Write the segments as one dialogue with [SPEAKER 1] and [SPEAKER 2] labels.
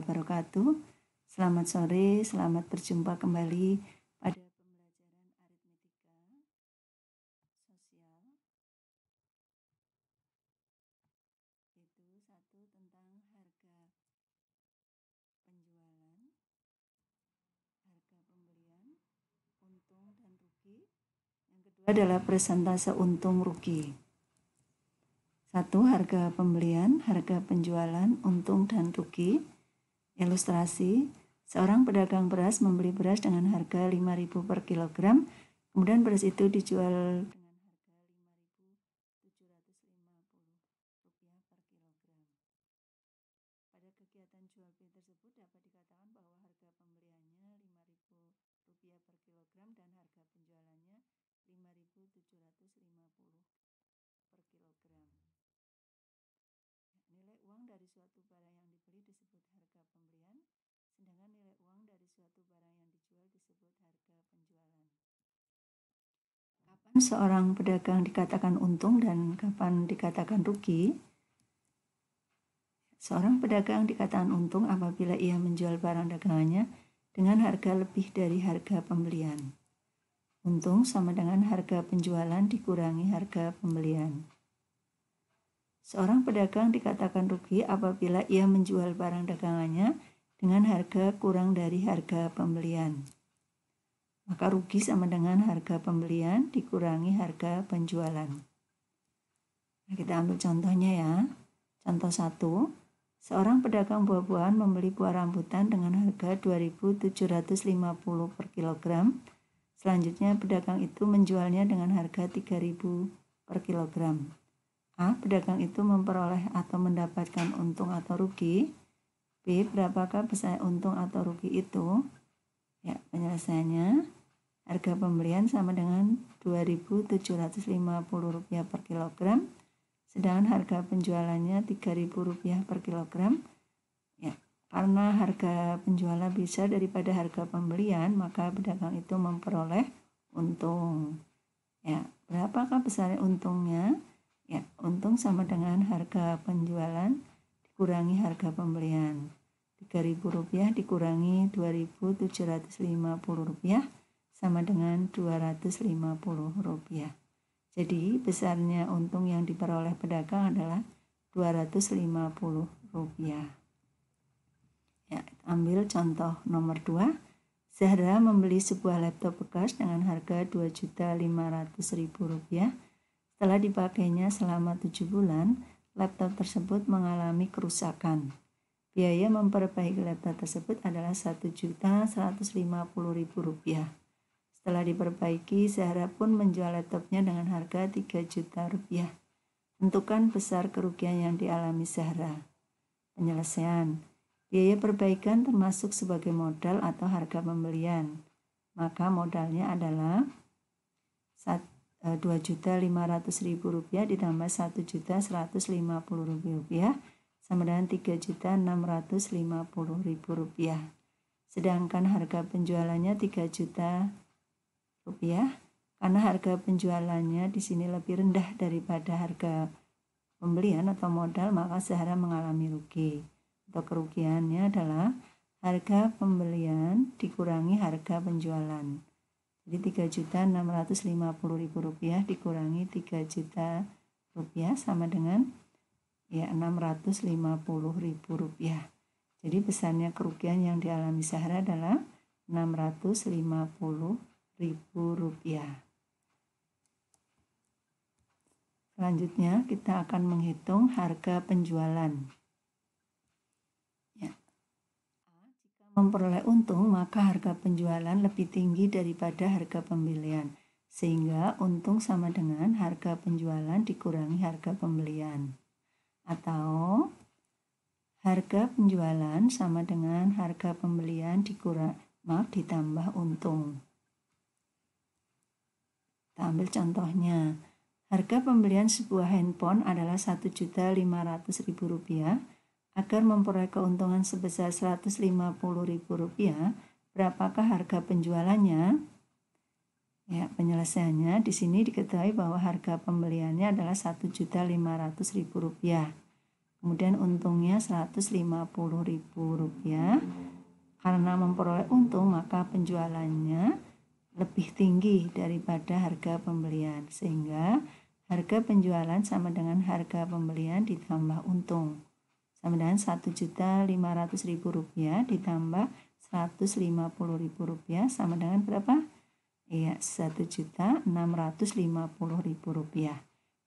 [SPEAKER 1] wabarakatuh. Selamat sore, selamat berjumpa kembali pada pembelajaran aritmetika sosial. Itu satu tentang harga penjualan, harga pembelian, untung dan rugi. Yang kedua adalah persentase untung rugi. Satu Harga pembelian, harga penjualan, untung dan rugi. Ilustrasi, seorang pedagang beras membeli beras dengan harga 5000 per kilogram, kemudian beras itu dijual dengan harga 5750 rupiah per kilogram. Pada kegiatan jual beli tersebut dapat dikatakan bahwa harga pembeliannya 5000 rupiah per kilogram dan harga penjualannya 5750 per kilogram. Nilai uang dari suatu barang disebut harga pembelian, sedangkan nilai uang dari suatu barang yang dijual disebut harga penjualan. Kapan seorang pedagang dikatakan untung dan kapan dikatakan rugi? Seorang pedagang dikatakan untung apabila ia menjual barang dagangannya dengan harga lebih dari harga pembelian. Untung sama dengan harga penjualan dikurangi harga pembelian. Seorang pedagang dikatakan rugi apabila ia menjual barang dagangannya dengan harga kurang dari harga pembelian. Maka rugi sama dengan harga pembelian dikurangi harga penjualan. Nah, kita ambil contohnya ya. Contoh satu, seorang pedagang buah-buahan membeli buah rambutan dengan harga 2.750 per kilogram. Selanjutnya pedagang itu menjualnya dengan harga 3.000 per kilogram. A. Pedagang itu memperoleh atau mendapatkan untung atau rugi. B. Berapakah besar untung atau rugi itu? Ya, penyelesaiannya harga pembelian sama dengan Rp2.750 per kilogram, sedangkan harga penjualannya Rp3.000 per kilogram. Ya, karena harga penjualan bisa daripada harga pembelian, maka pedagang itu memperoleh untung. Ya, berapakah besar untungnya? Ya, untung sama dengan harga penjualan dikurangi harga pembelian. rp rupiah dikurangi Rp2.750 sama dengan Rp250. Jadi besarnya untung yang diperoleh pedagang adalah Rp250. Ya, ambil contoh nomor 2. Zahra membeli sebuah laptop bekas dengan harga Rp2.500.000 setelah dipakainya selama tujuh bulan, laptop tersebut mengalami kerusakan. Biaya memperbaiki laptop tersebut adalah Rp1.150.000. Setelah diperbaiki, Zahra pun menjual laptopnya dengan harga 3 juta rupiah. Tentukan besar kerugian yang dialami Zahra. Penyelesaian Biaya perbaikan termasuk sebagai modal atau harga pembelian. Maka modalnya adalah Eh, rp rupiah ditambah rp rupiah sama dengan rp rupiah. Sedangkan harga penjualannya Rp3 juta rupiah karena harga penjualannya di sini lebih rendah daripada harga pembelian atau modal maka Zahra mengalami rugi. Untuk kerugiannya adalah harga pembelian dikurangi harga penjualan. Jadi 3 juta 650 ribu rupiah dikurangi 3 juta rupiah sama dengan ya 650 ribu rupiah. Jadi besarnya kerugian yang dialami Sahara adalah 650 ribu rupiah. Selanjutnya kita akan menghitung harga penjualan. memperoleh untung, maka harga penjualan lebih tinggi daripada harga pembelian, sehingga untung sama dengan harga penjualan dikurangi harga pembelian, atau harga penjualan sama dengan harga pembelian dikurang maaf ditambah untung. Kita ambil contohnya. Harga pembelian sebuah handphone adalah Rp1.500.000 agar memperoleh keuntungan sebesar Rp150.000, berapakah harga penjualannya? Ya, penyelesaiannya di sini diketahui bahwa harga pembeliannya adalah Rp1.500.000. Kemudian untungnya Rp150.000. Karena memperoleh untung, maka penjualannya lebih tinggi daripada harga pembelian, sehingga harga penjualan sama dengan harga pembelian ditambah untung sama dengan ribu rupiah ditambah seratus lima puluh ribu rupiah sama dengan berapa? Iya, satu juta enam ratus lima puluh ribu rupiah.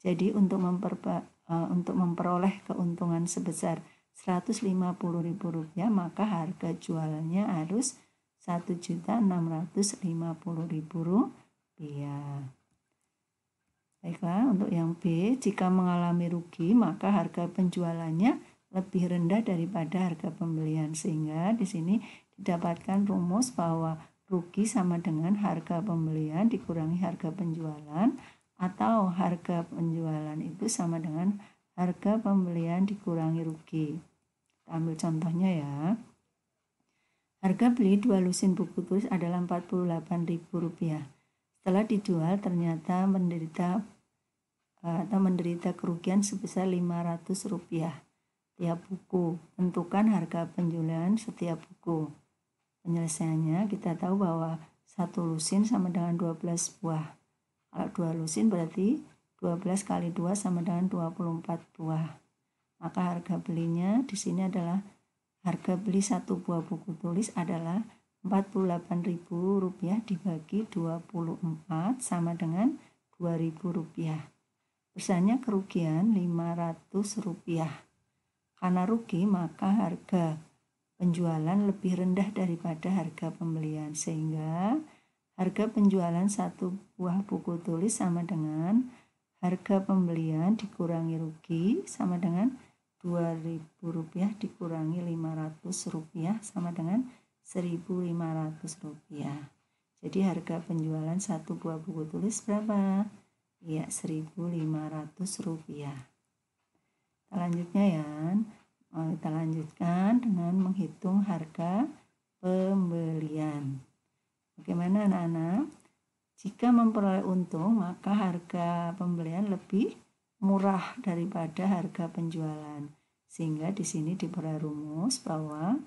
[SPEAKER 1] Jadi untuk memperba, e, untuk memperoleh keuntungan sebesar ribu rupiah maka harga jualnya harus ribu rupiah. Baiklah, untuk yang B, jika mengalami rugi, maka harga penjualannya lebih rendah daripada harga pembelian sehingga di sini didapatkan rumus bahwa rugi sama dengan harga pembelian dikurangi harga penjualan atau harga penjualan itu sama dengan harga pembelian dikurangi rugi. Kita ambil contohnya ya. Harga beli dua lusin buku tulis adalah Rp48.000. Setelah dijual ternyata menderita eh, atau menderita kerugian sebesar Rp500 setiap buku. Tentukan harga penjualan setiap buku. Penyelesaiannya kita tahu bahwa satu lusin sama dengan 12 buah. Kalau dua lusin berarti 12 kali 2 sama dengan 24 buah. Maka harga belinya di sini adalah harga beli satu buah buku tulis adalah Rp48.000 dibagi 24 sama dengan Rp2.000. Besarnya kerugian Rp500. Karena rugi, maka harga penjualan lebih rendah daripada harga pembelian, sehingga harga penjualan satu buah buku tulis sama dengan harga pembelian dikurangi rugi sama dengan Rp2.000 dikurangi Rp500 sama dengan Rp1.500. Jadi harga penjualan satu buah buku tulis berapa? Ya, Rp1.500. Selanjutnya lanjutnya ya. Oh, kita lanjutkan dengan menghitung harga pembelian. Bagaimana anak-anak? Jika memperoleh untung, maka harga pembelian lebih murah daripada harga penjualan. Sehingga di sini diperoleh rumus bahwa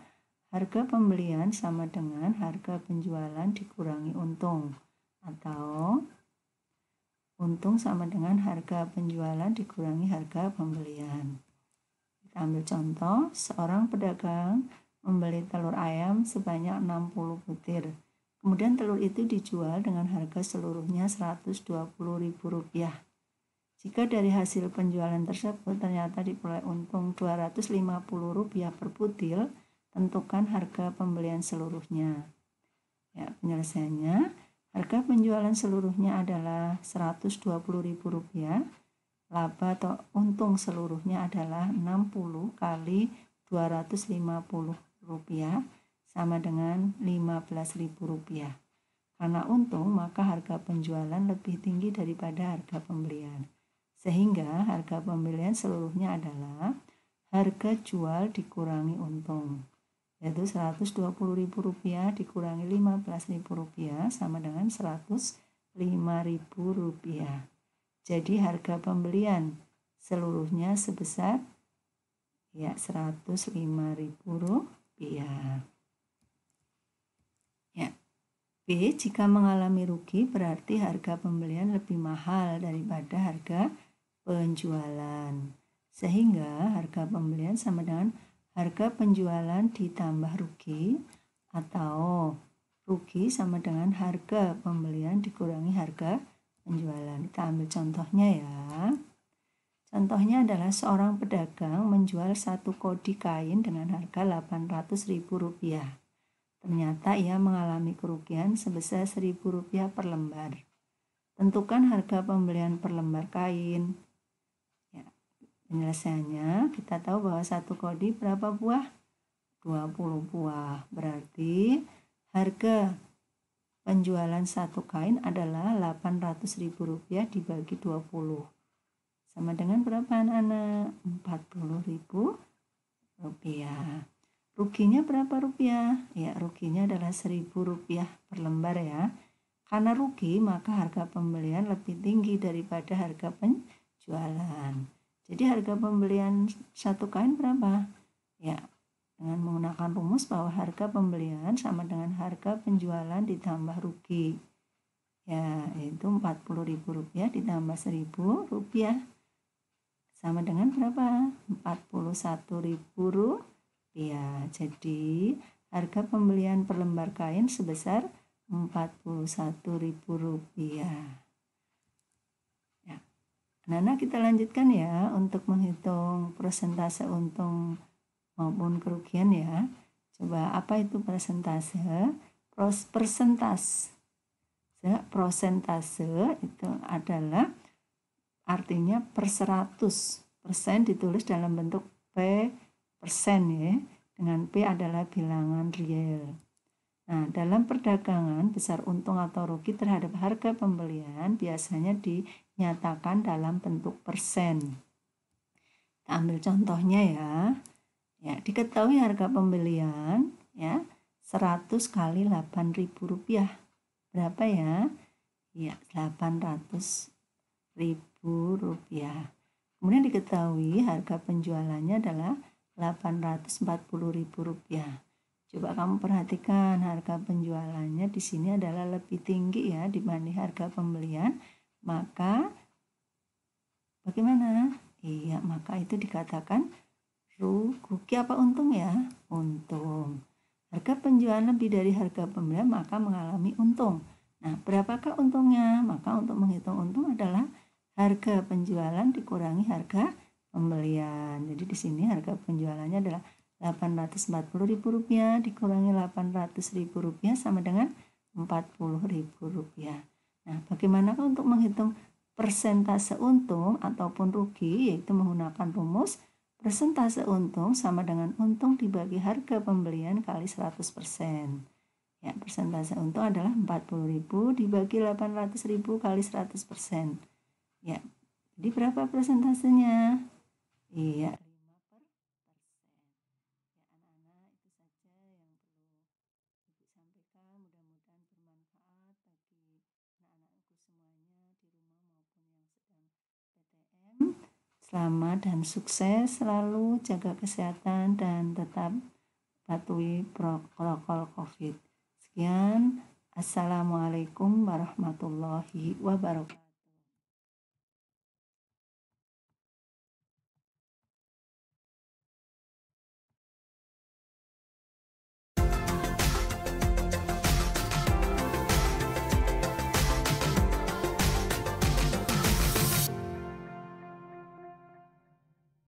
[SPEAKER 1] harga pembelian sama dengan harga penjualan dikurangi untung atau Untung sama dengan harga penjualan dikurangi harga pembelian. Kita ambil contoh, seorang pedagang membeli telur ayam sebanyak 60 butir. Kemudian telur itu dijual dengan harga seluruhnya Rp120.000. Jika dari hasil penjualan tersebut ternyata diperoleh untung Rp250 per butir, tentukan harga pembelian seluruhnya. Ya, penyelesaiannya, Harga penjualan seluruhnya adalah Rp120.000. Laba atau untung seluruhnya adalah 60 kali Rp250 sama dengan Rp15.000. Karena untung, maka harga penjualan lebih tinggi daripada harga pembelian. Sehingga harga pembelian seluruhnya adalah harga jual dikurangi untung yaitu Rp120.000 dikurangi Rp15.000 sama dengan Rp105.000. Jadi harga pembelian seluruhnya sebesar ya Rp105.000. Ya. B. Jika mengalami rugi berarti harga pembelian lebih mahal daripada harga penjualan. Sehingga harga pembelian sama dengan Harga penjualan ditambah rugi atau rugi sama dengan harga pembelian dikurangi harga penjualan. Kita ambil contohnya ya. Contohnya adalah seorang pedagang menjual satu kodi kain dengan harga Rp800.000. Ternyata ia mengalami kerugian sebesar Rp1.000 per lembar. Tentukan harga pembelian per lembar kain, Penyelesaiannya kita tahu bahwa satu kodi berapa buah? 20 buah. Berarti harga penjualan satu kain adalah ribu rupiah dibagi 20. Sama dengan berapa anak-anak? Rp40.000. Ruginya berapa rupiah? Ya, ruginya adalah rp rupiah per lembar ya. Karena rugi, maka harga pembelian lebih tinggi daripada harga penjualan. Jadi harga pembelian satu kain berapa? Ya, dengan menggunakan rumus bahwa harga pembelian sama dengan harga penjualan ditambah rugi. Ya, itu Rp40.000 ditambah Rp1.000 sama dengan berapa? Rp41.000. Jadi, harga pembelian per lembar kain sebesar Rp41.000. Nana kita lanjutkan ya untuk menghitung persentase untung maupun kerugian ya. Coba apa itu persentase? Pros persentase. Prosentase itu adalah artinya per 100 persen ditulis dalam bentuk P persen ya. Dengan P adalah bilangan real. Nah, dalam perdagangan besar untung atau rugi terhadap harga pembelian biasanya di nyatakan dalam bentuk persen. Kita ambil contohnya ya. Ya, diketahui harga pembelian ya 100 kali 8.000 rupiah. Berapa ya? Ya, 800.000 rupiah. Kemudian diketahui harga penjualannya adalah 840.000 rupiah. Coba kamu perhatikan harga penjualannya di sini adalah lebih tinggi ya dibanding harga pembelian maka bagaimana? Iya, maka itu dikatakan rugi apa untung ya? Untung. Harga penjualan lebih dari harga pembelian maka mengalami untung. Nah, berapakah untungnya? Maka untuk menghitung untung adalah harga penjualan dikurangi harga pembelian. Jadi di sini harga penjualannya adalah Rp840.000 dikurangi Rp800.000 sama dengan Rp40.000. Nah, bagaimanakah untuk menghitung persentase untung ataupun rugi yaitu menggunakan rumus persentase untung sama dengan untung dibagi harga pembelian kali 100%. Ya, persentase untung adalah 40.000 dibagi 800.000 kali 100%. Ya. Jadi berapa persentasenya? Iya, Selamat dan sukses selalu jaga kesehatan dan tetap patuhi protokol COVID. Sekian, Assalamualaikum warahmatullahi wabarakatuh.